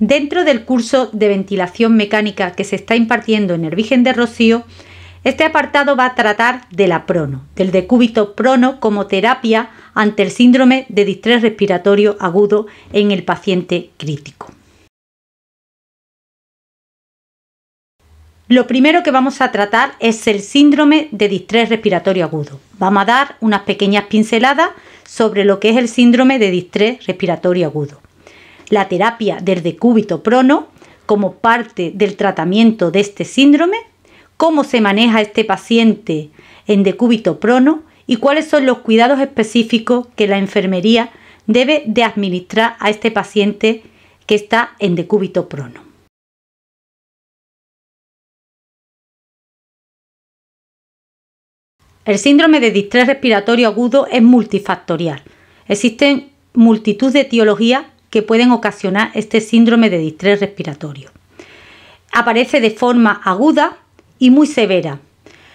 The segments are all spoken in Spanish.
Dentro del curso de ventilación mecánica que se está impartiendo en el Virgen de Rocío, este apartado va a tratar de la prono, del decúbito prono como terapia ante el síndrome de distrés respiratorio agudo en el paciente crítico. Lo primero que vamos a tratar es el síndrome de distrés respiratorio agudo. Vamos a dar unas pequeñas pinceladas sobre lo que es el síndrome de distrés respiratorio agudo la terapia del decúbito prono como parte del tratamiento de este síndrome, cómo se maneja este paciente en decúbito prono y cuáles son los cuidados específicos que la enfermería debe de administrar a este paciente que está en decúbito prono. El síndrome de distrés respiratorio agudo es multifactorial. Existen multitud de etiologías que pueden ocasionar este síndrome de distrés respiratorio. Aparece de forma aguda y muy severa.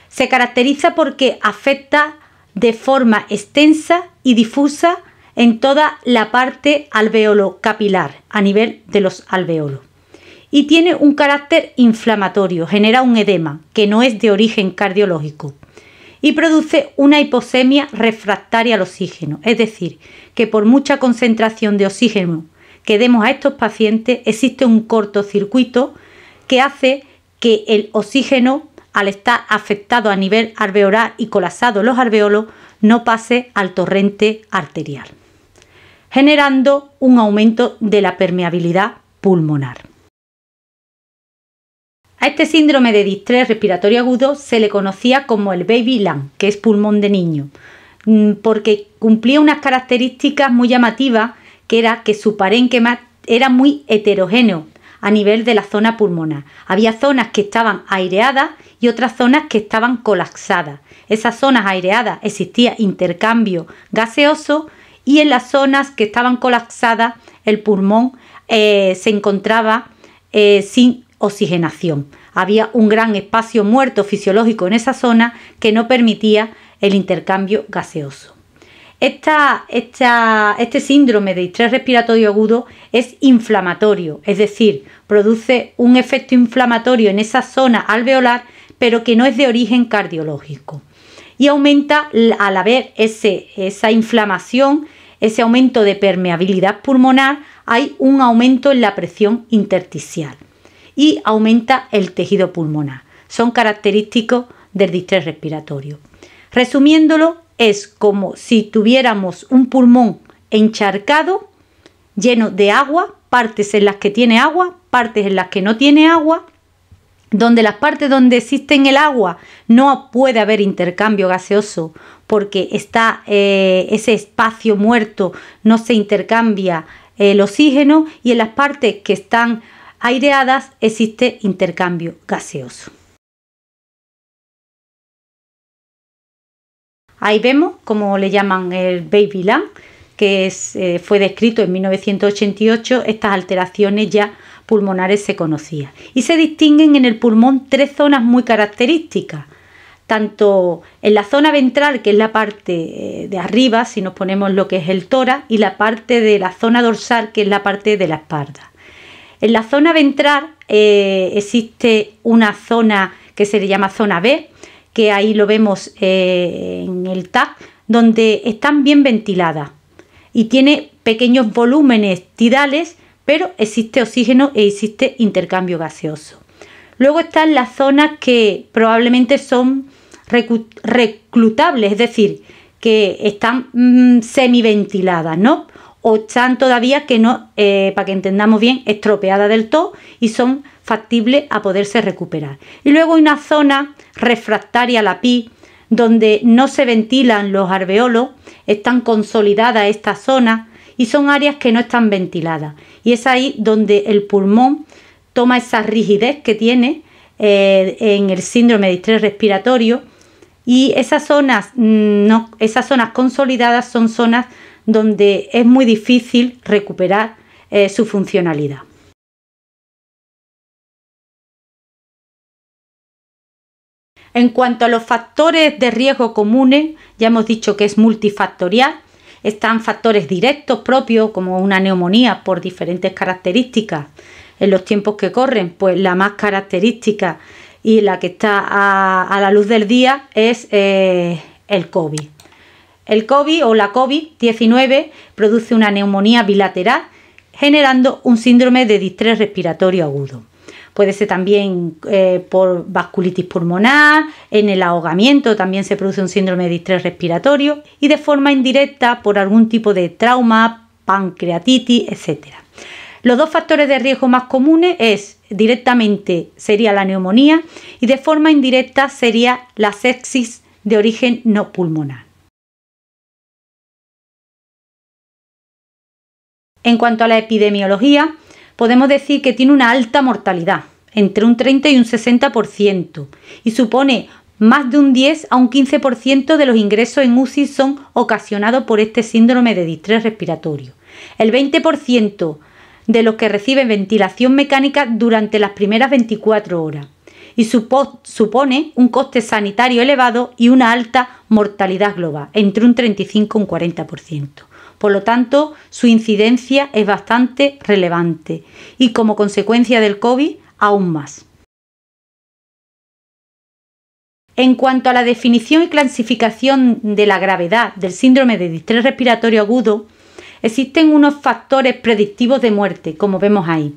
Se caracteriza porque afecta de forma extensa y difusa en toda la parte alveolo-capilar, a nivel de los alveolos. Y tiene un carácter inflamatorio, genera un edema que no es de origen cardiológico y produce una hiposemia refractaria al oxígeno, es decir, que por mucha concentración de oxígeno que demos a estos pacientes existe un cortocircuito que hace que el oxígeno, al estar afectado a nivel alveolar y colapsado los alveolos, no pase al torrente arterial, generando un aumento de la permeabilidad pulmonar. A este síndrome de distrés respiratorio agudo se le conocía como el baby lung, que es pulmón de niño, mm, porque cumplía unas características muy llamativas, que era que su parenquema era muy heterogéneo a nivel de la zona pulmonar. Había zonas que estaban aireadas y otras zonas que estaban colapsadas. Esas zonas aireadas existía intercambio gaseoso y en las zonas que estaban colapsadas el pulmón eh, se encontraba eh, sin oxigenación. Había un gran espacio muerto fisiológico en esa zona que no permitía el intercambio gaseoso. este síndrome de estrés respiratorio agudo es inflamatorio, es decir, produce un efecto inflamatorio en esa zona alveolar, pero que no es de origen cardiológico. Y aumenta al haber esa inflamación, ese aumento de permeabilidad pulmonar, hay un aumento en la presión intersticial y aumenta el tejido pulmonar. Son característicos del distrés respiratorio. Resumiéndolo, es como si tuviéramos un pulmón encharcado, lleno de agua, partes en las que tiene agua, partes en las que no tiene agua, donde las partes donde existe el agua no puede haber intercambio gaseoso porque está eh, ese espacio muerto, no se intercambia eh, el oxígeno y en las partes que están aireadas existe intercambio gaseoso. Ahí vemos cómo le llaman el Baby Lung, que eh, fue descrito en 1988, estas alteraciones ya pulmonares se conocían. Y se distinguen en el pulmón tres zonas muy características, tanto en la zona ventral, que es la parte eh, de arriba, si nos ponemos lo que es el tórax, y la parte de la zona dorsal, que es la parte de la espalda. En la zona ventral eh, existe una zona que se le llama zona B, que ahí lo vemos eh, en el tag, donde están bien ventiladas y tiene pequeños volúmenes tidales, pero existe oxígeno e existe intercambio gaseoso. Luego están las zonas que probablemente son reclutables, es decir, que están semi mm, semiventiladas, ¿no? o están todavía que no, eh, para que entendamos bien, estropeadas del todo y son factibles a poderse recuperar. Y luego hay una zona refractaria a la PI, donde no se ventilan los arveolos, están consolidadas estas zonas y son áreas que no están ventiladas. Y es ahí donde el pulmón toma esa rigidez que tiene eh, en el síndrome de estrés respiratorio y esas zonas, mm, no, esas zonas consolidadas son zonas donde es muy difícil recuperar eh, su funcionalidad. En cuanto a los factores de riesgo comunes, ya hemos dicho que es multifactorial. Están factores directos propios, como una neumonía por diferentes características en los tiempos que corren. Pues la más característica y la que está a, la luz del día es eh, el COVID. El COVID o la COVID-19 produce una neumonía bilateral generando un síndrome de distrés respiratorio agudo. Puede ser también eh, por vasculitis pulmonar, en el ahogamiento también se produce un síndrome de distrés respiratorio y de forma indirecta por algún tipo de trauma, pancreatitis, etc. Los dos factores de riesgo más comunes es directamente sería la neumonía y de forma indirecta sería la sepsis de origen no pulmonar. En cuanto a la epidemiología, podemos decir que tiene una alta mortalidad, entre un 30 y un 60%, y supone más de un 10 a un 15% de los ingresos en UCI son ocasionados por este síndrome de distrés respiratorio. El 20% de los que reciben ventilación mecánica durante las primeras 24 horas y supone un coste sanitario elevado y una alta mortalidad global, entre un 35 y un 40% por lo tanto su incidencia es bastante relevante y como consecuencia del COVID aún más. En cuanto a la definición y clasificación de la gravedad del síndrome de distrés respiratorio agudo, existen unos factores predictivos de muerte, como vemos ahí,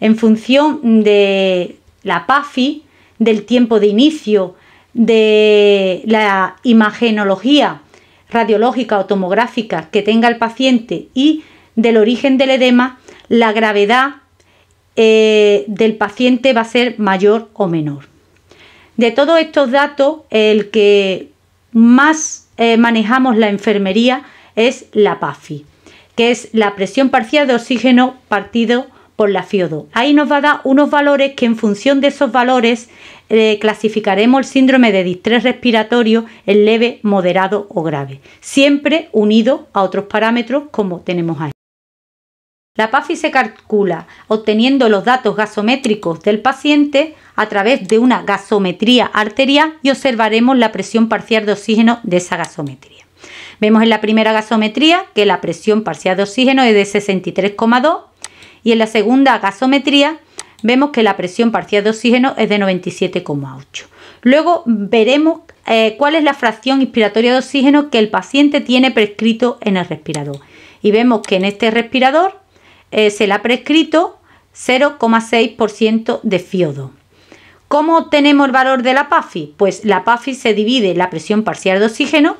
en función de la PAFI, del tiempo de inicio, de la imagenología radiológica o tomográfica que tenga el paciente y del origen del edema, la gravedad eh, del paciente va a ser mayor o menor. De todos estos datos, el que más eh, manejamos la enfermería es la PAFI, que es la presión parcial de oxígeno partido por la FIO2. Ahí nos va a dar unos valores que en función de esos valores eh, clasificaremos el síndrome de distrés respiratorio en leve, moderado o grave, siempre unido a otros parámetros como tenemos ahí. La PAFI se calcula obteniendo los datos gasométricos del paciente a través de una gasometría arterial y observaremos la presión parcial de oxígeno de esa gasometría. Vemos en la primera gasometría que la presión parcial de oxígeno es de 63,2 y en la segunda gasometría vemos que la presión parcial de oxígeno es de 97,8. Luego veremos eh, cuál es la fracción inspiratoria de oxígeno que el paciente tiene prescrito en el respirador. Y vemos que en este respirador eh, se le ha prescrito 0,6% de FIO2. ¿Cómo obtenemos el valor de la PAFI? Pues la PAFI se divide la presión parcial de oxígeno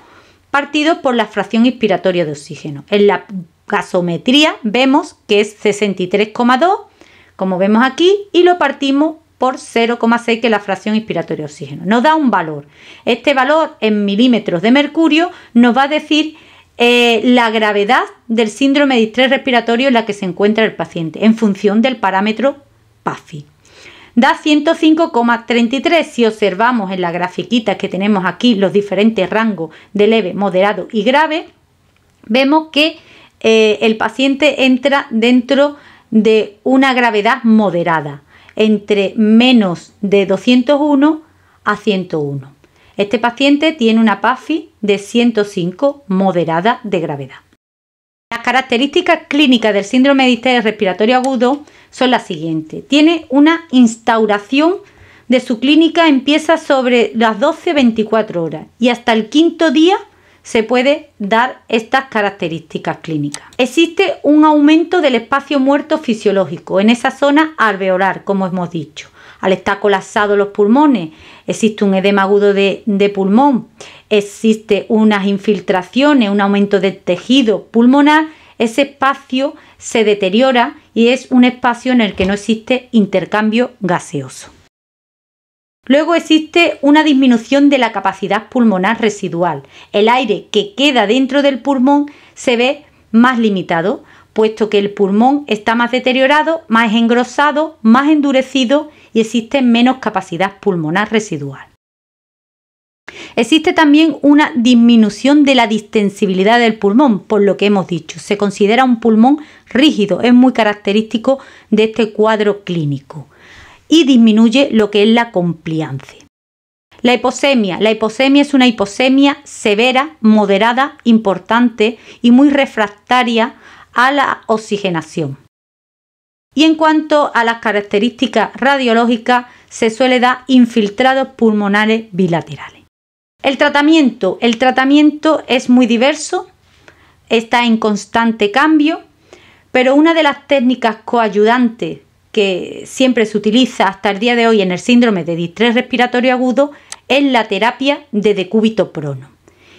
partido por la fracción inspiratoria de oxígeno. En la gasometría vemos que es 63,2, como vemos aquí, y lo partimos por 0,6 que es la fracción inspiratoria de oxígeno. Nos da un valor. Este valor en milímetros de mercurio nos va a decir eh, la gravedad del síndrome de estrés respiratorio en la que se encuentra el paciente en función del parámetro PAFI da 105,33 si observamos en la grafiquita que tenemos aquí los diferentes rangos de leve, moderado y grave, vemos que eh, el paciente entra dentro de una gravedad moderada, entre menos de 201 a 101. Este paciente tiene una PAFI de 105 moderada de gravedad. Las características clínicas del síndrome de histeria respiratorio agudo son las siguientes. Tiene una instauración de su clínica, empieza sobre las 12-24 horas y hasta el quinto día se puede dar estas características clínicas. Existe un aumento del espacio muerto fisiológico en esa zona alveolar, como hemos dicho al estar colapsados los pulmones, existe un edema agudo de, pulmón, existe unas infiltraciones, un aumento de tejido pulmonar, ese espacio se deteriora y es un espacio en el que no existe intercambio gaseoso. Luego existe una disminución de la capacidad pulmonar residual. El aire que queda dentro del pulmón se ve más limitado, puesto que el pulmón está más deteriorado, más engrosado, más endurecido y existe menos capacidad pulmonar residual. Existe también una disminución de la distensibilidad del pulmón, por lo que hemos dicho. Se considera un pulmón rígido, es muy característico de este cuadro clínico y disminuye lo que es la compliance. La hiposemia. La hiposemia es una hiposemia severa, moderada, importante y muy refractaria a la oxigenación. Y en cuanto a las características radiológicas, se suele dar infiltrados pulmonares bilaterales. El tratamiento. El tratamiento es muy diverso, está en constante cambio, pero una de las técnicas coayudantes que siempre se utiliza hasta el día de hoy en el síndrome de distrés respiratorio agudo es la terapia de decúbito prono.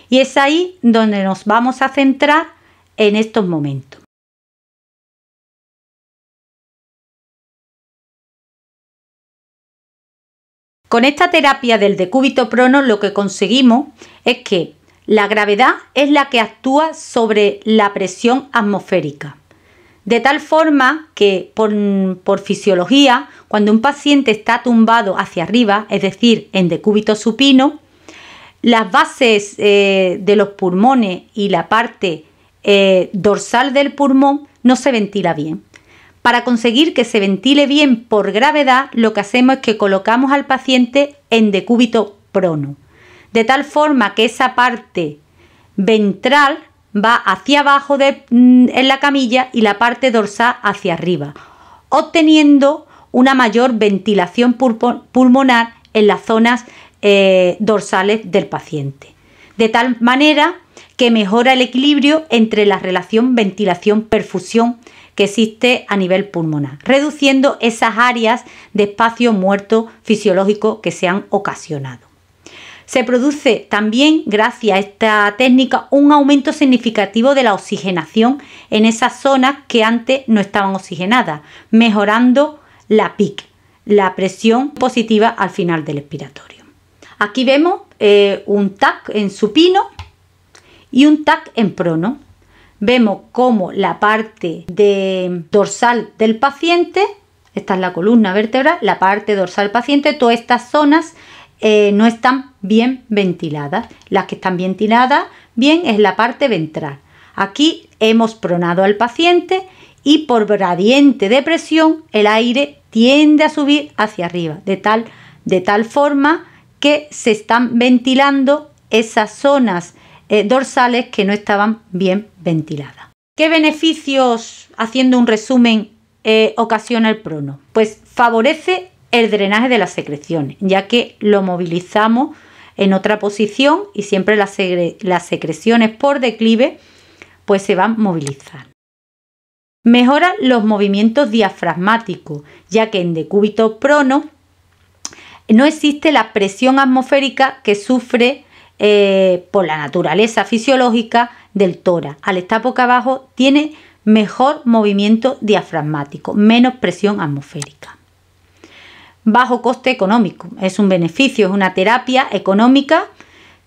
Y es ahí donde nos vamos a centrar en estos momentos. Con esta terapia del decúbito prono lo que conseguimos es que la gravedad es la que actúa sobre la presión atmosférica. De tal forma que por, fisiología, cuando un paciente está tumbado hacia arriba, es decir, en decúbito supino, las bases eh, de los pulmones y la parte eh, dorsal del pulmón no se ventila bien. Para conseguir que se ventile bien por gravedad, lo que hacemos es que colocamos al paciente en decúbito prono, de tal forma que esa parte ventral va hacia abajo mm, en la camilla y la parte dorsal hacia arriba, obteniendo una mayor ventilación pulmonar en las zonas eh, dorsales del paciente, de tal manera que mejora el equilibrio entre la relación ventilación-perfusión existe a nivel pulmonar, reduciendo esas áreas de espacio muerto fisiológico que se han ocasionado. Se produce también, gracias a esta técnica, un aumento significativo de la oxigenación en esas zonas que antes no estaban oxigenadas, mejorando la PIC, la presión positiva al final del expiratorio. Aquí vemos eh, un TAC en supino y un TAC en prono vemos cómo la parte dorsal del paciente, esta es la columna vertebral, la parte dorsal del paciente, todas estas zonas eh, no están bien ventiladas. Las que están ventiladas bien es la parte ventral. Aquí hemos pronado al paciente y por gradiente de presión el aire tiende a subir hacia arriba, de tal, de tal forma que se están ventilando esas zonas eh, dorsales que no estaban bien ventiladas. ¿Qué beneficios, haciendo un resumen, eh, ocasiona el prono? Pues favorece el drenaje de las secreciones, ya que lo movilizamos en otra posición y siempre las, secreciones por declive pues se van a movilizar. Mejora los movimientos diafragmáticos, ya que en decúbito prono no existe la presión atmosférica que sufre eh, por la naturaleza fisiológica del tora. Al estar boca abajo tiene mejor movimiento diafragmático, menos presión atmosférica. Bajo coste económico. Es un beneficio, es una terapia económica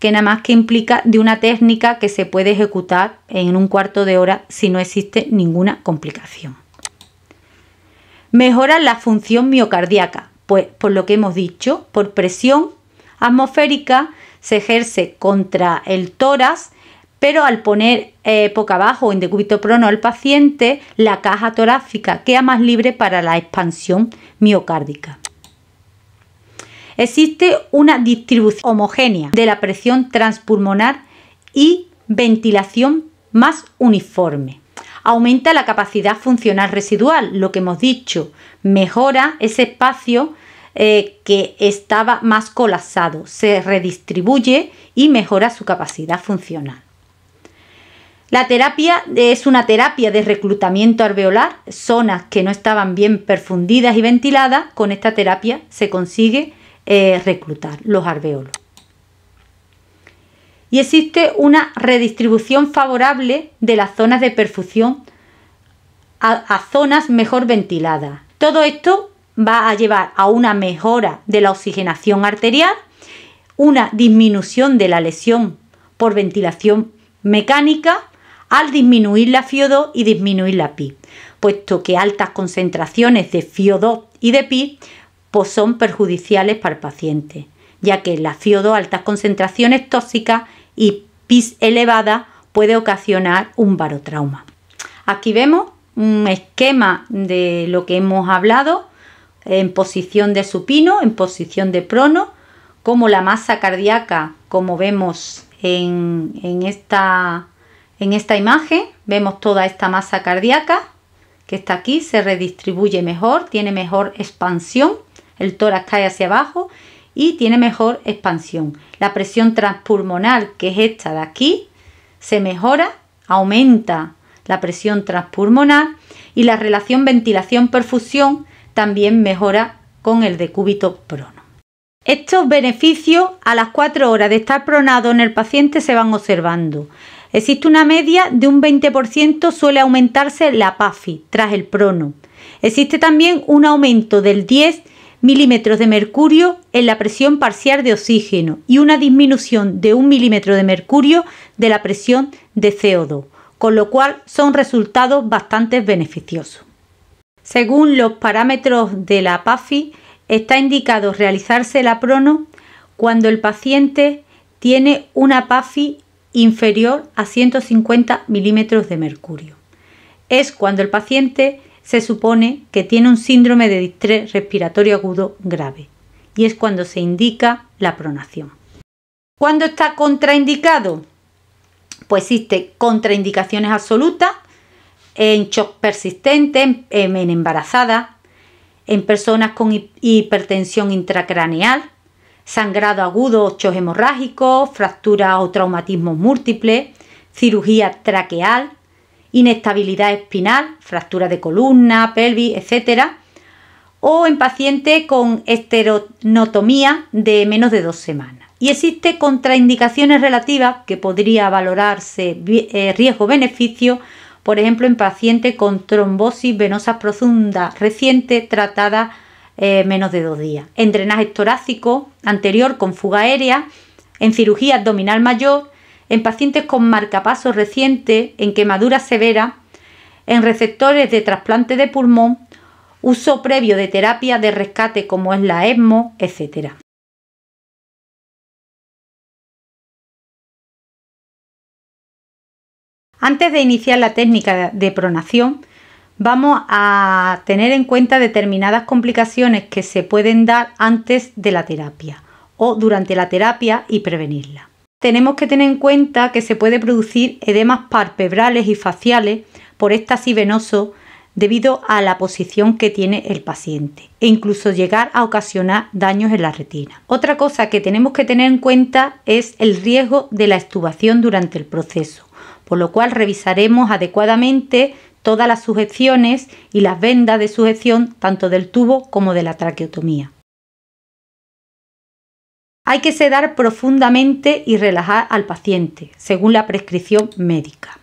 que nada más que implica de una técnica que se puede ejecutar en un cuarto de hora si no existe ninguna complicación. Mejora la función miocardíaca, pues por lo que hemos dicho, por presión atmosférica se ejerce contra el tórax, pero al poner poco eh, abajo en decúbito prono al paciente, la caja torácica queda más libre para la expansión miocárdica. Existe una distribución homogénea de la presión transpulmonar y ventilación más uniforme. Aumenta la capacidad funcional residual, lo que hemos dicho, mejora ese espacio eh, que estaba más colapsado, se redistribuye y mejora su capacidad funcional. La terapia es una terapia de reclutamiento alveolar. Zonas que no estaban bien perfundidas y ventiladas, con esta terapia se consigue eh, reclutar los alveolos. Y existe una redistribución favorable de las zonas de perfusión a zonas mejor ventiladas. Todo esto va a llevar a una mejora de la oxigenación arterial, una disminución de la lesión por ventilación mecánica al disminuir la FIO2 y disminuir la PI, puesto que altas concentraciones de FIO2 y de PI pues, son perjudiciales para el paciente, ya que la FIO2 altas concentraciones tóxicas y PIS elevada puede ocasionar un barotrauma. Aquí vemos un esquema de lo que hemos hablado en posición de supino, en posición de prono, como la masa cardíaca, como vemos en, esta, en esta imagen, vemos toda esta masa cardíaca que está aquí, se redistribuye mejor, tiene mejor expansión, el tórax cae hacia abajo y tiene mejor expansión. La presión transpulmonar, que es esta de aquí, se mejora, aumenta la presión transpulmonar y la relación ventilación-perfusión también mejora con el decúbito prono. Estos beneficios a las 4 horas de estar pronado en el paciente se van observando. Existe una media de un 20% suele aumentarse la PAFI tras el prono. Existe también un aumento del 10 milímetros de mercurio en la presión parcial de oxígeno y una disminución de un milímetro de mercurio de la presión de CO2, con lo cual son resultados bastante beneficiosos. Según los parámetros de la PAFI, está indicado realizarse la prono cuando el paciente tiene una PAFI inferior a 150 milímetros de mercurio. Es cuando el paciente se supone que tiene un síndrome de distrés respiratorio agudo grave y es cuando se indica la pronación. ¿Cuándo está contraindicado? Pues existe contraindicaciones absolutas en shock persistente, en, embarazada, embarazadas, en personas con hipertensión intracraneal, sangrado agudo, shock hemorrágico, fractura o traumatismo múltiple, cirugía traqueal, inestabilidad espinal, fractura de columna, pelvis, etc. O en pacientes con esterotomía de menos de dos semanas. Y existe contraindicaciones relativas que podría valorarse eh, riesgo-beneficio por ejemplo, en pacientes con trombosis venosa profunda reciente tratada eh, menos de dos días, en drenaje torácico anterior con fuga aérea, en cirugía abdominal mayor, en pacientes con marcapaso reciente, en quemadura severa, en receptores de trasplante de pulmón, uso previo de terapia de rescate como es la ESMO, etc. Antes de iniciar la técnica de pronación, vamos a tener en cuenta determinadas complicaciones que se pueden dar antes de la terapia o durante la terapia y prevenirla. Tenemos que tener en cuenta que se puede producir edemas palpebrales y faciales por éxtasis venoso debido a la posición que tiene el paciente e incluso llegar a ocasionar daños en la retina. Otra cosa que tenemos que tener en cuenta es el riesgo de la estubación durante el proceso por lo cual revisaremos adecuadamente todas las sujeciones y las vendas de sujeción tanto del tubo como de la traqueotomía. Hay que sedar profundamente y relajar al paciente, según la prescripción médica.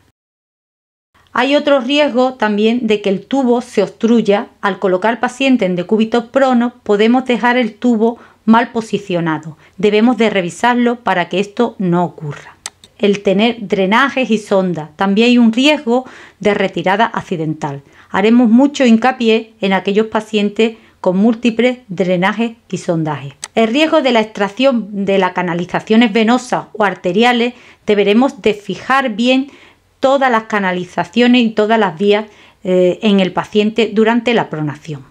Hay otro riesgo también de que el tubo se obstruya. Al colocar paciente en decúbito prono, podemos dejar el tubo mal posicionado. Debemos de revisarlo para que esto no ocurra el tener drenajes y sondas. También hay un riesgo de retirada accidental. Haremos mucho hincapié en aquellos pacientes con múltiples drenajes y sondajes. El riesgo de la extracción de las canalizaciones venosas o arteriales deberemos de fijar bien todas las canalizaciones y todas las vías eh, en el paciente durante la pronación.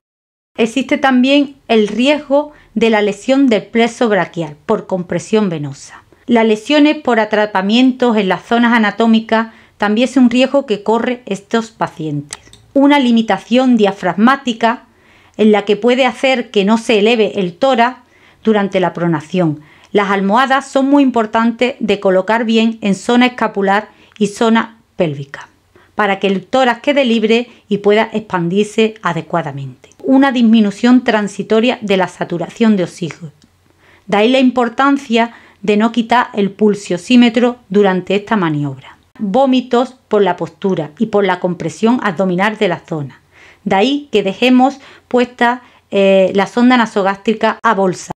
Existe también el riesgo de la lesión del plexo braquial por compresión venosa. Las lesiones por atrapamientos en las zonas anatómicas también es un riesgo que corre estos pacientes. Una limitación diafragmática en la que puede hacer que no se eleve el tórax durante la pronación. Las almohadas son muy importantes de colocar bien en zona escapular y zona pélvica para que el tórax quede libre y pueda expandirse adecuadamente. Una disminución transitoria de la saturación de oxígeno. De ahí la importancia de no quitar el pulsiosímetro durante esta maniobra. Vómitos por la postura y por la compresión abdominal de la zona. De ahí que dejemos puesta eh, la sonda nasogástrica a bolsa.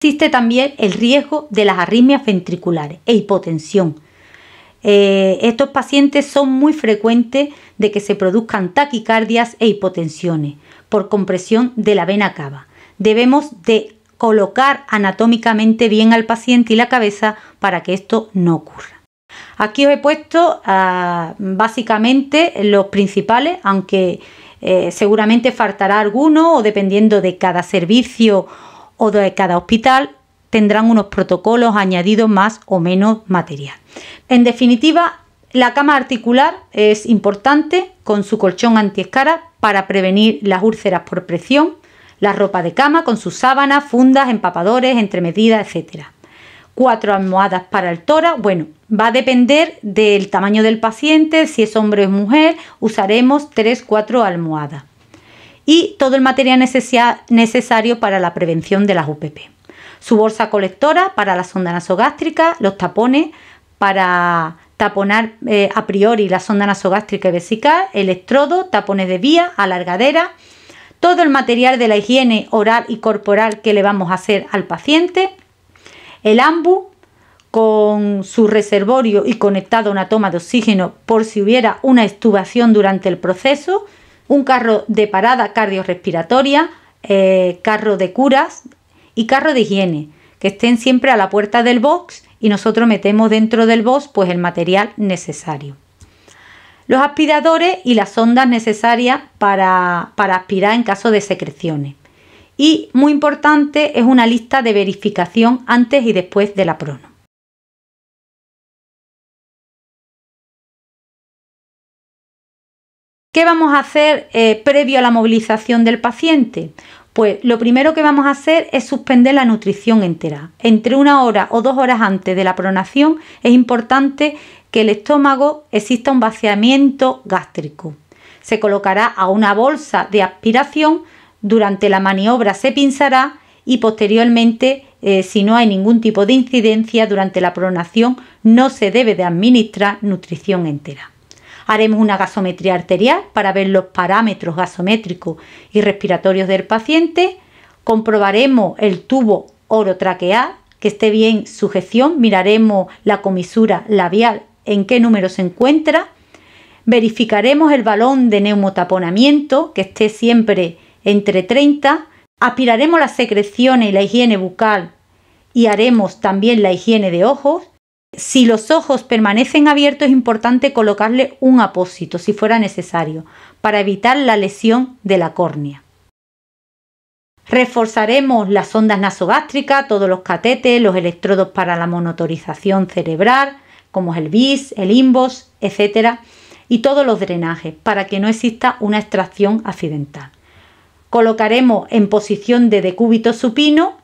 Existe también el riesgo de las arritmias ventriculares e hipotensión. Eh, estos pacientes son muy frecuentes de que se produzcan taquicardias e hipotensiones por compresión de la vena cava. Debemos de colocar anatómicamente bien al paciente y la cabeza para que esto no ocurra. Aquí os he puesto ah, básicamente los principales, aunque eh, seguramente faltará alguno o dependiendo de cada servicio o de cada hospital tendrán unos protocolos añadidos más o menos material. En definitiva, la cama articular es importante con su colchón antiescara para prevenir las úlceras por presión, la ropa de cama con sus sábanas, fundas, empapadores, entremedidas, etc. Cuatro almohadas para el tora. Bueno, va a depender del tamaño del paciente, si es hombre o mujer, usaremos 3-4 almohadas. Y todo el material necesario para la prevención de las UPP. Su bolsa colectora para la sonda nasogástrica, los tapones para taponar eh, a priori la sonda nasogástrica y vesical, electrodo tapones de vía, alargadera, todo el material de la higiene oral y corporal que le vamos a hacer al paciente, el AMBU con su reservorio y conectado a una toma de oxígeno por si hubiera una estubación durante el proceso, un carro de parada cardiorrespiratoria, eh, carro de curas y carro de higiene, que estén siempre a la puerta del box y nosotros metemos dentro del box pues el material necesario los aspiradores y las ondas necesarias para, aspirar en caso de secreciones. Y muy importante es una lista de verificación antes y después de la prono. ¿Qué vamos a hacer eh, previo a la movilización del paciente? Pues lo primero que vamos a hacer es suspender la nutrición entera. Entre una hora o dos horas antes de la pronación es importante el estómago exista un vaciamiento gástrico. Se colocará a una bolsa de aspiración, durante la maniobra se pinzará y posteriormente, eh, si no hay ningún tipo de incidencia durante la pronación, no se debe de administrar nutrición entera. Haremos una gasometría arterial para ver los parámetros gasométricos y respiratorios del paciente. Comprobaremos el tubo orotraqueal, que esté bien sujeción. Miraremos la comisura labial en qué número se encuentra. Verificaremos el balón de neumotaponamiento, que esté siempre entre 30. Aspiraremos las secreciones y la higiene bucal y haremos también la higiene de ojos. Si los ojos permanecen abiertos es importante colocarle un apósito si fuera necesario para evitar la lesión de la córnea. Reforzaremos las ondas nasogástricas, todos los catetes, los electrodos para la monotorización cerebral, como el bis, el imbos, etc. y todos los drenajes para que no exista una extracción accidental. Colocaremos en posición de decúbito supino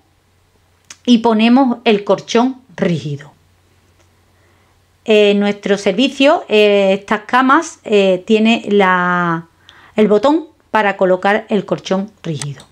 y ponemos el corchón rígido. En nuestro servicio, eh, estas camas tienen eh, tiene el botón para colocar el corchón rígido.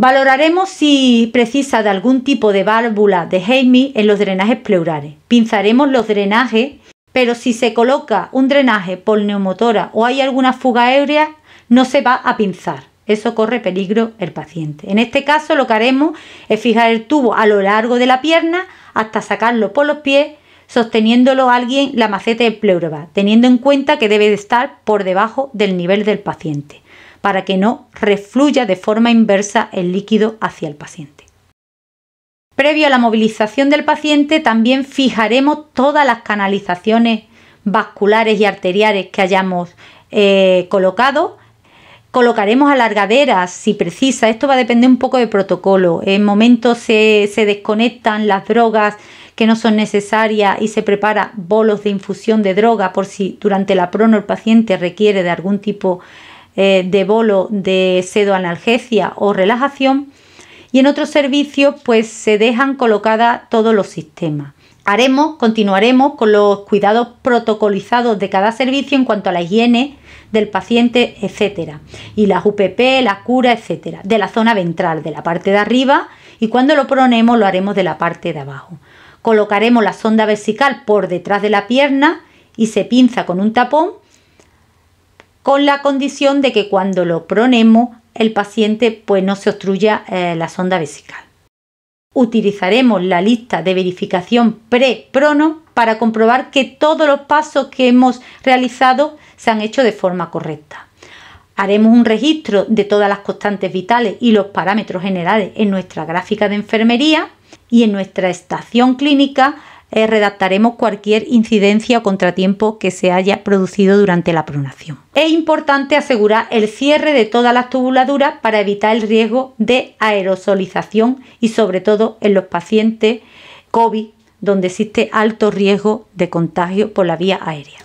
Valoraremos si precisa de algún tipo de válvula de Heimi en los drenajes pleurales. Pinzaremos los drenajes, pero si se coloca un drenaje por neumotora o hay alguna fuga aérea, no se va a pinzar. Eso corre peligro el paciente. En este caso lo que haremos es fijar el tubo a lo largo de la pierna hasta sacarlo por los pies, sosteniéndolo alguien la maceta de teniendo en cuenta que debe estar por debajo del nivel del paciente para que no refluya de forma inversa el líquido hacia el paciente. Previo a la movilización del paciente también fijaremos todas las canalizaciones vasculares y arteriales que hayamos eh, colocado. Colocaremos alargaderas si precisa. Esto va a depender un poco de protocolo. En momentos se, desconectan las drogas que no son necesarias y se prepara bolos de infusión de droga por si durante la prono el paciente requiere de algún tipo de eh, de bolo de pseudoanalgesia o relajación. Y en otros servicios pues se dejan colocadas todos los sistemas. Haremos, continuaremos con los cuidados protocolizados de cada servicio en cuanto a la higiene del paciente, etcétera, y las UPP, la cura etcétera, de la zona ventral, de la parte de arriba, y cuando lo pronemos lo haremos de la parte de abajo. Colocaremos la sonda vesical por detrás de la pierna y se pinza con un tapón con la condición de que cuando lo pronemos el paciente pues no se obstruya eh, la sonda vesical. Utilizaremos la lista de verificación pre-prono para comprobar que todos los pasos que hemos realizado se han hecho de forma correcta. Haremos un registro de todas las constantes vitales y los parámetros generales en nuestra gráfica de enfermería y en nuestra estación clínica eh, redactaremos cualquier incidencia o contratiempo que se haya producido durante la pronación. Es importante asegurar el cierre de todas las tubuladuras para evitar el riesgo de aerosolización y sobre todo en los pacientes COVID donde existe alto riesgo de contagio por la vía aérea.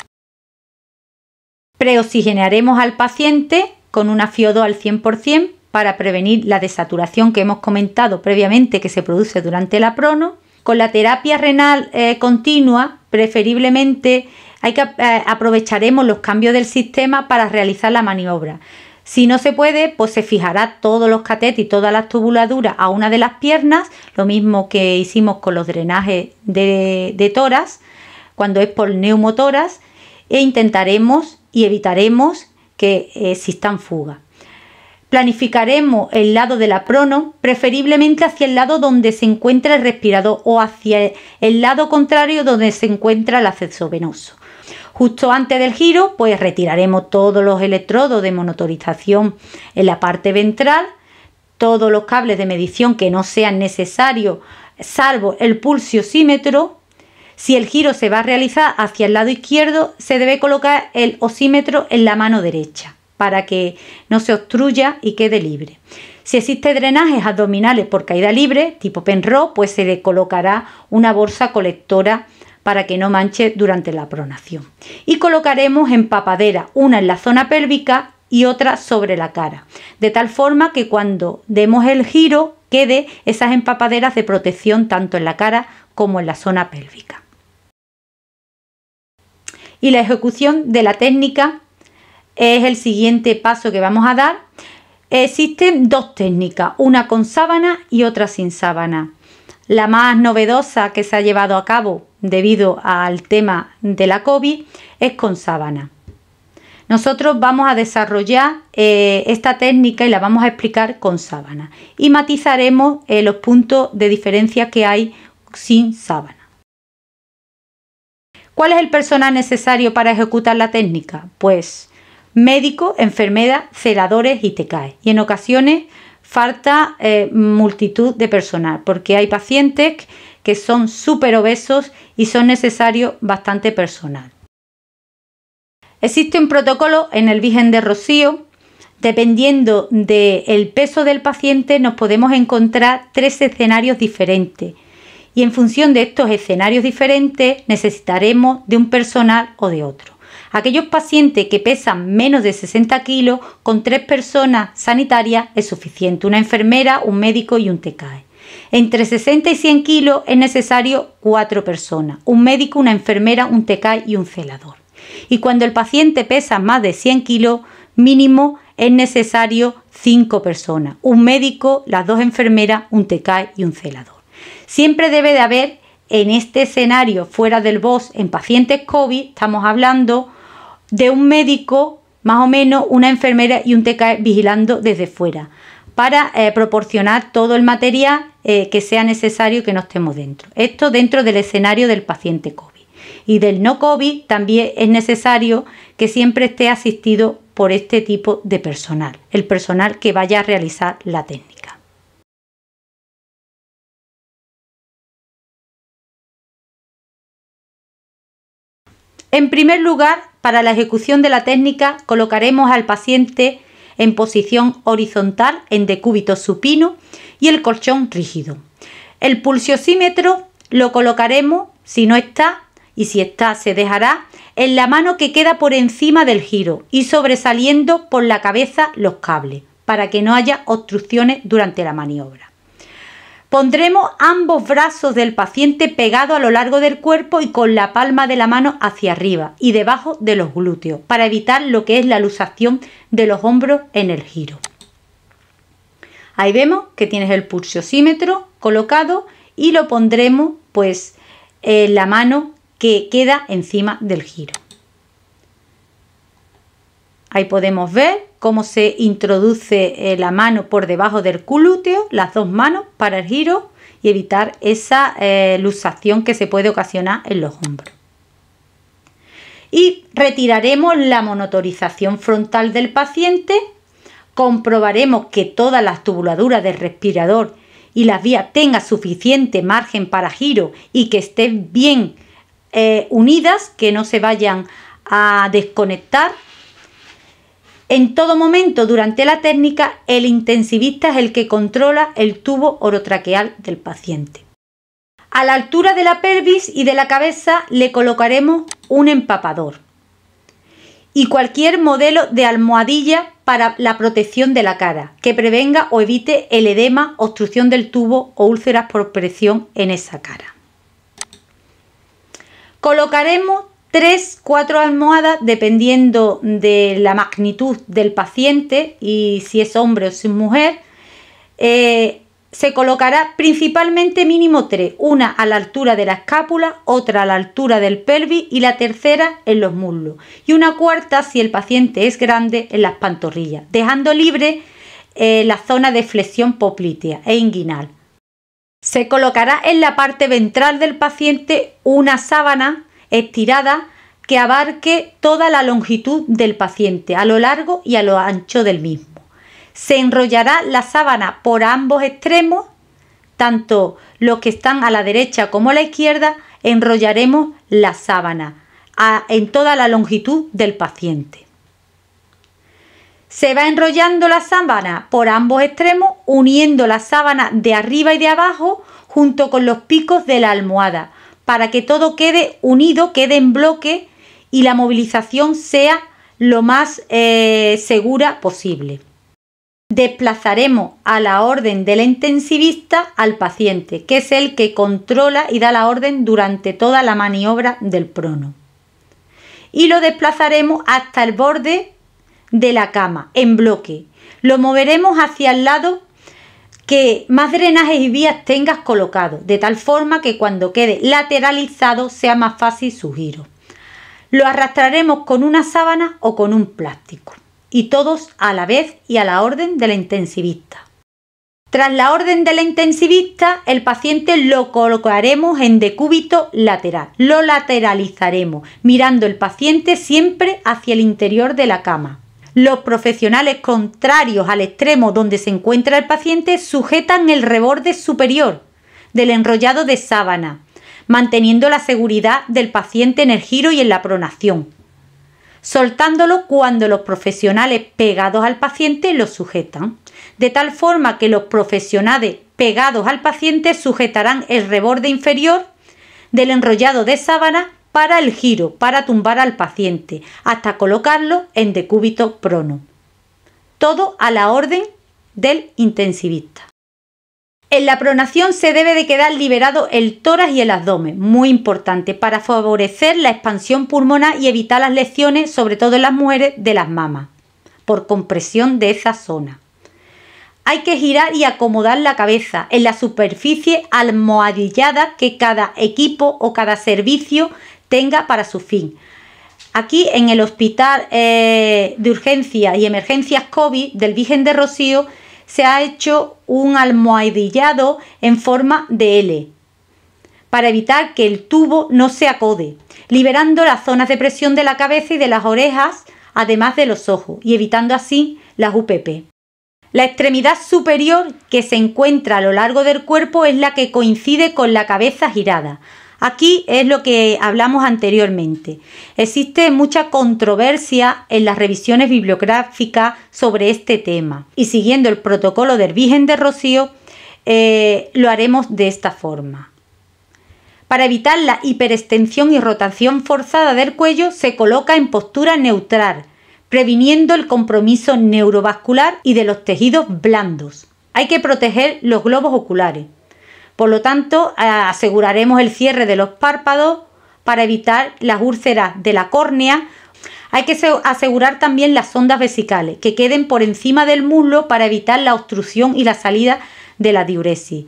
Preoxigenaremos al paciente con una fio al 100% para prevenir la desaturación que hemos comentado previamente que se produce durante la prono con la terapia renal eh, continua, preferiblemente hay que, eh, aprovecharemos los cambios del sistema para realizar la maniobra. Si no se puede, pues se fijará todos los catetes y todas las tubuladuras a una de las piernas, lo mismo que hicimos con los drenajes de, toras, cuando es por neumotoras, e intentaremos y evitaremos que eh, existan fugas. Planificaremos el lado de la prono, preferiblemente hacia el lado donde se encuentra el respirador o hacia el lado contrario donde se encuentra el acceso venoso. Justo antes del giro, pues retiraremos todos los electrodos de monitorización en la parte ventral, todos los cables de medición que no sean necesarios, salvo el pulsiosímetro. Si el giro se va a realizar hacia el lado izquierdo, se debe colocar el osímetro en la mano derecha para que no se obstruya y quede libre. Si existe drenajes abdominales por caída libre, tipo penro, pues se le colocará una bolsa colectora para que no manche durante la pronación. Y colocaremos empapaderas, una en la zona pélvica y otra sobre la cara, de tal forma que cuando demos el giro quede esas empapaderas de protección tanto en la cara como en la zona pélvica. Y la ejecución de la técnica es el siguiente paso que vamos a dar. Existen dos técnicas, una con sábana y otra sin sábana. La más novedosa que se ha llevado a cabo debido al tema de la COVID es con sábana. Nosotros vamos a desarrollar eh, esta técnica y la vamos a explicar con sábana y matizaremos eh, los puntos de diferencia que hay sin sábana. ¿Cuál es el personal necesario para ejecutar la técnica? Pues médico, enfermera, celadores y caes. Y en ocasiones falta eh, multitud de personal, porque hay pacientes que son súper obesos y son necesarios bastante personal. Existe un protocolo en el Virgen de Rocío. Dependiendo del peso del paciente nos podemos encontrar tres escenarios diferentes y en función de estos escenarios diferentes necesitaremos de un personal o de otro. Aquellos pacientes que pesan menos de 60 kilos, con tres personas sanitarias es suficiente, una enfermera, un médico y un tecae. Entre 60 y 100 kilos es necesario cuatro personas, un médico, una enfermera, un tecae y un celador. Y cuando el paciente pesa más de 100 kilos, mínimo es necesario cinco personas, un médico, las dos enfermeras, un tecae y un celador. Siempre debe de haber en este escenario fuera del BOS en pacientes COVID, estamos hablando de un médico, más o menos, una enfermera y un TKE vigilando desde fuera para eh, proporcionar todo el material eh, que sea necesario que no estemos dentro. Esto dentro del escenario del paciente COVID. Y del no COVID también es necesario que siempre esté asistido por este tipo de personal, el personal que vaya a realizar la técnica. En primer lugar, para la ejecución de la técnica colocaremos al paciente en posición horizontal en decúbito supino y el colchón rígido. El pulsiosímetro lo colocaremos, si no está, y si está se dejará, en la mano que queda por encima del giro y sobresaliendo por la cabeza los cables, para que no haya obstrucciones durante la maniobra. Pondremos ambos brazos del paciente pegados a lo largo del cuerpo y con la palma de la mano hacia arriba y debajo de los glúteos para evitar lo que es la luxación de los hombros en el giro. Ahí vemos que tienes el pulsiosímetro colocado y lo pondremos pues en la mano que queda encima del giro. Ahí podemos ver cómo se introduce eh, la mano por debajo del culúteo, las dos manos para el giro y evitar esa eh, luxación que se puede ocasionar en los hombros. Y retiraremos la monotorización frontal del paciente, comprobaremos que todas las tubuladuras del respirador y las vías tengan suficiente margen para giro y que estén bien eh, unidas, que no se vayan a desconectar en todo momento durante la técnica, el intensivista es el que controla el tubo orotraqueal del paciente. A la altura de la pelvis y de la cabeza le colocaremos un empapador y cualquier modelo de almohadilla para la protección de la cara, que prevenga o evite el edema, obstrucción del tubo o úlceras por presión en esa cara. Colocaremos Tres, cuatro almohadas dependiendo de la magnitud del paciente y si es hombre o si es mujer. Eh, se colocará principalmente mínimo tres, una a la altura de la escápula, otra a la altura del pelvis y la tercera en los muslos y una cuarta si el paciente es grande en las pantorrillas, dejando libre eh, la zona de flexión poplitea e inguinal. Se colocará en la parte ventral del paciente una sábana estirada que abarque toda la longitud del paciente, a lo largo y a lo ancho del mismo. Se enrollará la sábana por ambos extremos, tanto los que están a la derecha como a la izquierda, enrollaremos la sábana en toda la longitud del paciente. Se va enrollando la sábana por ambos extremos, uniendo la sábana de arriba y de abajo junto con los picos de la almohada, para que todo quede unido, quede en bloque y la movilización sea lo más eh, segura posible. Desplazaremos a la orden del intensivista al paciente, que es el que controla y da la orden durante toda la maniobra del prono. Y lo desplazaremos hasta el borde de la cama, en bloque. Lo moveremos hacia el lado que más drenajes y vías tengas colocado, de tal forma que cuando quede lateralizado sea más fácil su giro. Lo arrastraremos con una sábana o con un plástico, y todos a la vez y a la orden de la intensivista. Tras la orden de la intensivista, el paciente lo colocaremos en decúbito lateral. Lo lateralizaremos, mirando el paciente siempre hacia el interior de la cama. Los profesionales contrarios al extremo donde se encuentra el paciente sujetan el reborde superior del enrollado de sábana, manteniendo la seguridad del paciente en el giro y en la pronación, soltándolo cuando los profesionales pegados al paciente lo sujetan, de tal forma que los profesionales pegados al paciente sujetarán el reborde inferior del enrollado de sábana para el giro, para tumbar al paciente, hasta colocarlo en decúbito prono. Todo a la orden del intensivista. En la pronación se debe de quedar liberado el tórax y el abdomen, muy importante, para favorecer la expansión pulmonar y evitar las lesiones, sobre todo en las mujeres, de las mamas, por compresión de esa zona. Hay que girar y acomodar la cabeza en la superficie almohadillada que cada equipo o cada servicio tenga para su fin. Aquí en el Hospital eh, de Urgencias y Emergencias COVID del Virgen de Rocío se ha hecho un almohadillado en forma de L para evitar que el tubo no se acode, liberando las zonas de presión de la cabeza y de las orejas, además de los ojos, y evitando así las UPP. La extremidad superior que se encuentra a lo largo del cuerpo es la que coincide con la cabeza girada, Aquí es lo que hablamos anteriormente. Existe mucha controversia en las revisiones bibliográficas sobre este tema y siguiendo el protocolo del Virgen de Rocío eh, lo haremos de esta forma. Para evitar la hiperextensión y rotación forzada del cuello se coloca en postura neutral, previniendo el compromiso neurovascular y de los tejidos blandos. Hay que proteger los globos oculares. Por lo tanto, eh, aseguraremos el cierre de los párpados para evitar las úlceras de la córnea. Hay que asegurar también las ondas vesicales, que queden por encima del muslo para evitar la obstrucción y la salida de la diuresis.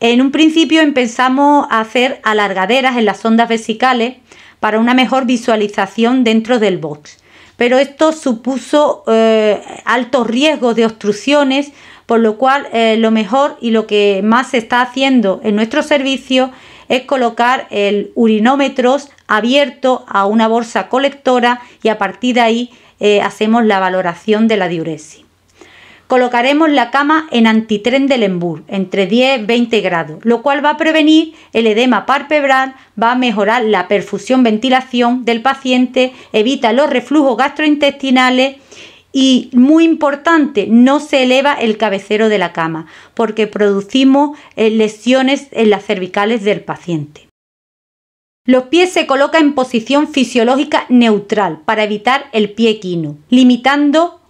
En un principio empezamos a hacer alargaderas en las ondas vesicales para una mejor visualización dentro del box, pero esto supuso eh, altos riesgos de obstrucciones por lo cual eh, lo mejor y lo que más se está haciendo en nuestro servicio es colocar el urinómetros abierto a una bolsa colectora y a partir de ahí eh, hacemos la valoración de la diuresis. Colocaremos la cama en antitren del embur, entre 10-20 grados, lo cual va a prevenir el edema parpebral, va a mejorar la perfusión-ventilación del paciente, evita los reflujos gastrointestinales y muy importante, no se eleva el cabecero de la cama porque producimos eh, lesiones en las cervicales del paciente. Los pies se colocan en posición fisiológica neutral para evitar el pie equino, limitando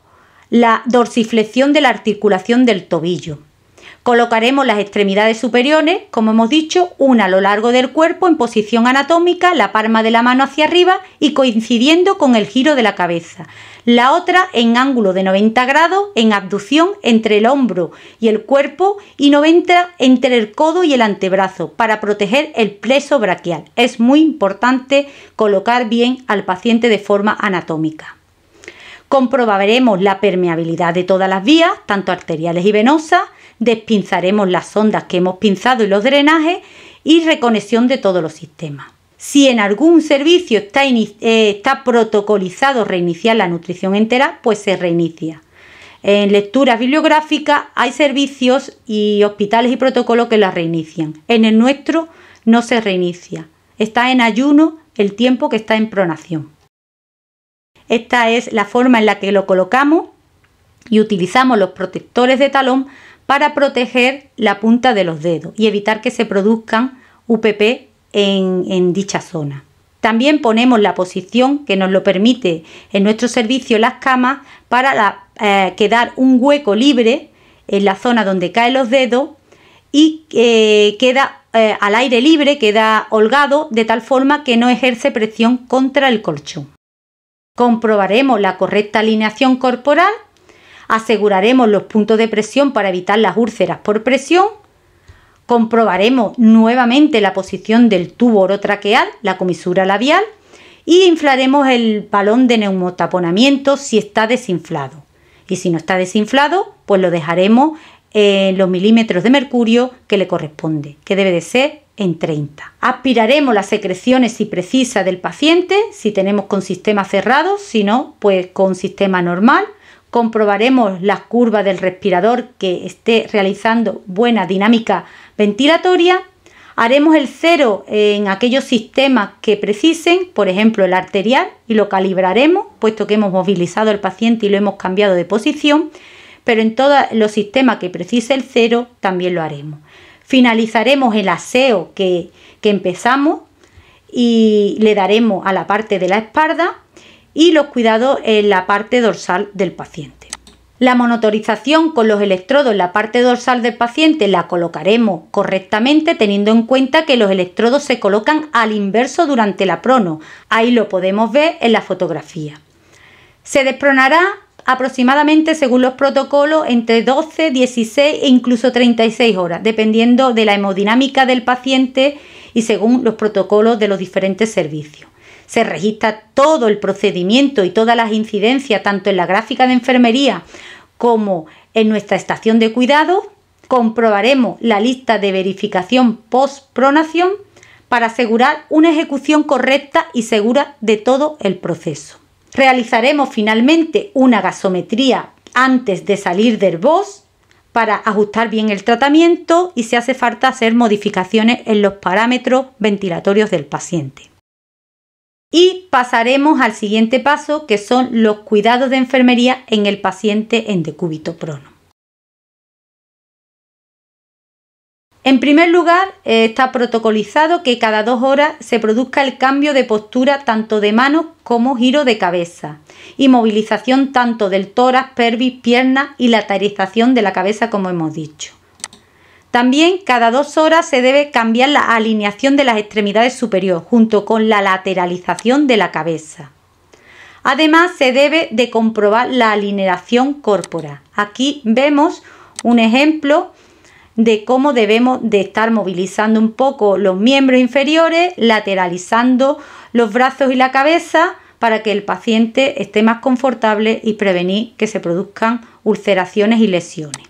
la dorsiflexión de la articulación del tobillo. Colocaremos las extremidades superiores, como hemos dicho, una a lo largo del cuerpo en posición anatómica, la palma de la mano hacia arriba y coincidiendo con el giro de la cabeza, la otra en ángulo de 90 grados en abducción entre el hombro y el cuerpo y 90 entre el codo y el antebrazo para proteger el pleso braquial. Es muy importante colocar bien al paciente de forma anatómica. Comprobaremos la permeabilidad de todas las vías, tanto arteriales y venosas, despinzaremos las sondas que hemos pinzado y los drenajes y reconexión de todos los sistemas. Si en algún servicio eh, está, protocolizado reiniciar la nutrición entera, pues se reinicia. En lectura bibliográfica hay servicios y hospitales y protocolos que la reinician. En el nuestro no se reinicia. Está en ayuno el tiempo que está en pronación. Esta es la forma en la que lo colocamos y utilizamos los protectores de talón para proteger la punta de los dedos y evitar que se produzcan UPP en, dicha zona. También ponemos la posición que nos lo permite en nuestro servicio las camas para eh, quedar un hueco libre en la zona donde caen los dedos y eh, queda eh, al aire libre, queda holgado de tal forma que no ejerce presión contra el colchón. Comprobaremos la correcta alineación corporal, aseguraremos los puntos de presión para evitar las úlceras por presión Comprobaremos nuevamente la posición del tubo orotraqueal, la comisura labial, y inflaremos el balón de neumotaponamiento si está desinflado. Y si no está desinflado, pues lo dejaremos en los milímetros de mercurio que le corresponde, que debe de ser en 30. Aspiraremos las secreciones si precisa del paciente, si tenemos con sistema cerrado, si no, pues con sistema normal comprobaremos las curvas del respirador que esté realizando buena dinámica ventilatoria, haremos el cero en aquellos sistemas que precisen, por ejemplo el arterial, y lo calibraremos, puesto que hemos movilizado al paciente y lo hemos cambiado de posición, pero en todos los sistemas que precise el cero también lo haremos. Finalizaremos el aseo que, que empezamos y le daremos a la parte de la espalda y los cuidados en la parte dorsal del paciente. La monitorización con los electrodos en la parte dorsal del paciente la colocaremos correctamente teniendo en cuenta que los electrodos se colocan al inverso durante la prono. Ahí lo podemos ver en la fotografía. Se despronará aproximadamente según los protocolos entre 12, 16 e incluso 36 horas, dependiendo de la hemodinámica del paciente y según los protocolos de los diferentes servicios se registra todo el procedimiento y todas las incidencias, tanto en la gráfica de enfermería como en nuestra estación de cuidado, Comprobaremos la lista de verificación post-pronación para asegurar una ejecución correcta y segura de todo el proceso. Realizaremos finalmente una gasometría antes de salir del BOS para ajustar bien el tratamiento y si hace falta hacer modificaciones en los parámetros ventilatorios del paciente. Y pasaremos al siguiente paso, que son los cuidados de enfermería en el paciente en decúbito prono. En primer lugar, eh, está protocolizado que cada dos horas se produzca el cambio de postura tanto de manos como giro de cabeza y movilización tanto del tórax, pervis, piernas y lateralización de la cabeza como hemos dicho. También cada dos horas se debe cambiar la alineación de las extremidades superiores junto con la lateralización de la cabeza. Además se debe de comprobar la alineación córpora. Aquí vemos un ejemplo de cómo debemos de estar movilizando un poco los miembros inferiores, lateralizando los brazos y la cabeza para que el paciente esté más confortable y prevenir que se produzcan ulceraciones y lesiones.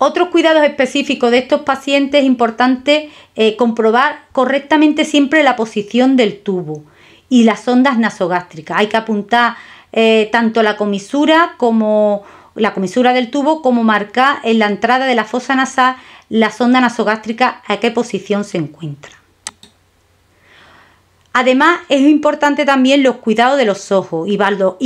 Otros cuidados específicos de estos pacientes es importante eh, comprobar correctamente siempre la posición del tubo y las ondas nasogástricas. Hay que apuntar eh, tanto la comisura como la comisura del tubo como marcar en la entrada de la fosa nasal la sonda nasogástrica a qué posición se encuentra. Además, es importante también los cuidados de los ojos y,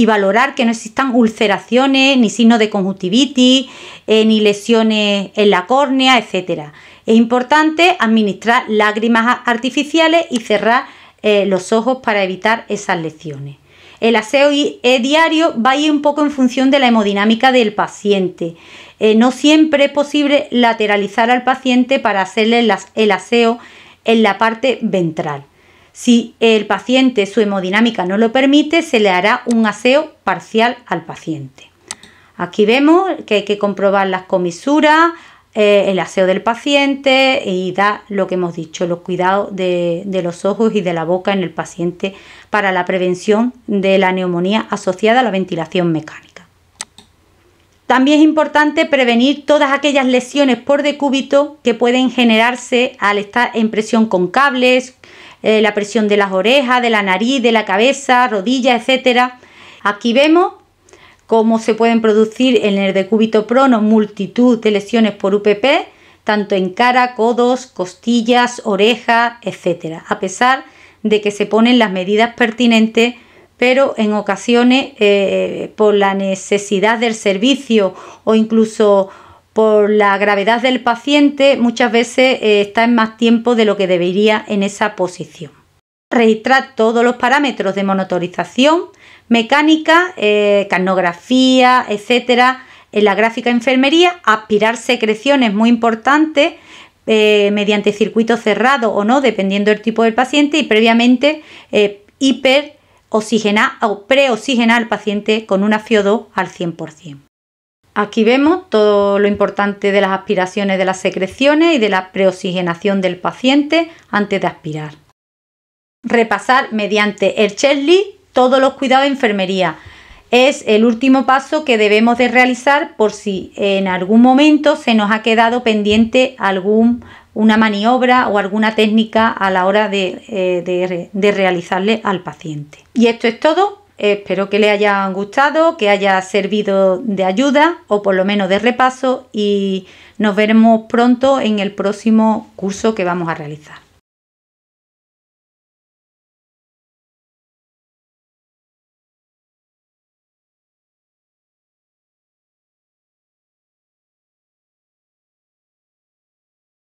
valorar que no existan ulceraciones, ni signos de conjuntivitis, eh, ni lesiones en la córnea, etc. Es importante administrar lágrimas artificiales y cerrar eh, los ojos para evitar esas lesiones. El aseo eh, diario va a ir un poco en función de la hemodinámica del paciente. no siempre es posible lateralizar al paciente para hacerle el aseo en la parte ventral. Si el paciente su hemodinámica no lo permite, se le hará un aseo parcial al paciente. Aquí vemos que hay que comprobar las comisuras, eh, el aseo del paciente y da lo que hemos dicho, los cuidados de los ojos y de la boca en el paciente para la prevención de la neumonía asociada a la ventilación mecánica. También es importante prevenir todas aquellas lesiones por decúbito que pueden generarse al estar en presión con cables, eh, la presión de las orejas, de la nariz, de la cabeza, rodillas, etc. Aquí vemos cómo se pueden producir en el decúbito prono multitud de lesiones por UPP, tanto en cara, codos, costillas, orejas, etc. A pesar de que se ponen las medidas pertinentes pero en ocasiones eh, por la necesidad del servicio o incluso por la gravedad del paciente muchas veces eh, está en más tiempo de lo que debería en esa posición. Registrar todos los parámetros de monitorización, mecánica, eh, carnografía, etcétera, en la gráfica enfermería, aspirar secreciones muy importantes eh, mediante circuito cerrado o no, dependiendo del tipo del paciente, y previamente hiperoxigenar o preoxigenar al paciente con una FIO2 al 100%. Aquí vemos todo lo importante de las aspiraciones de las secreciones y de la preoxigenación del paciente antes de aspirar. Repasar mediante el checklist todos los cuidados de enfermería. Es el último paso que debemos de realizar por si en algún momento se nos ha quedado pendiente alguna maniobra o alguna técnica a la hora de eh, realizarle al paciente. Y esto es todo Espero que le hayan gustado, que haya servido de ayuda o por lo menos de repaso y nos veremos pronto en el próximo curso que vamos a realizar.